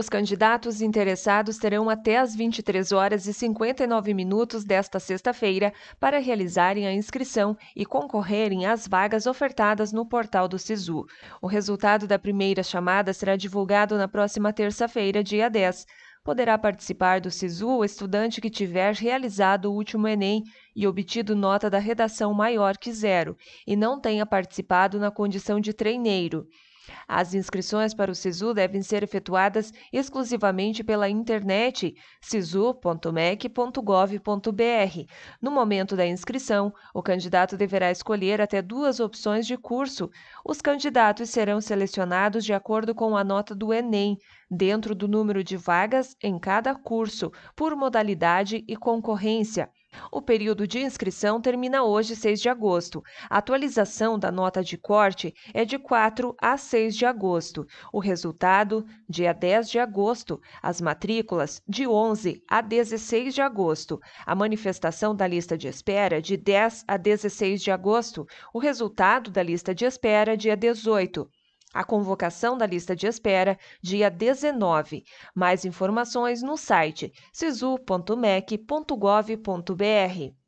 Os candidatos interessados terão até as 23 horas e 59 minutos desta sexta-feira para realizarem a inscrição e concorrerem às vagas ofertadas no portal do SISU. O resultado da primeira chamada será divulgado na próxima terça-feira, dia 10 poderá participar do SISU o estudante que tiver realizado o último Enem e obtido nota da redação maior que zero, e não tenha participado na condição de treineiro. As inscrições para o SISU devem ser efetuadas exclusivamente pela internet sisu.mec.gov.br. No momento da inscrição, o candidato deverá escolher até duas opções de curso. Os candidatos serão selecionados de acordo com a nota do Enem, dentro do número de vagas em cada curso, por modalidade e concorrência. O período de inscrição termina hoje, 6 de agosto. A atualização da nota de corte é de 4 a 6 de agosto. O resultado, dia 10 de agosto. As matrículas, de 11 a 16 de agosto. A manifestação da lista de espera, de 10 a 16 de agosto. O resultado da lista de espera, dia 18 a convocação da lista de espera, dia 19. Mais informações no site sisu.mec.gov.br.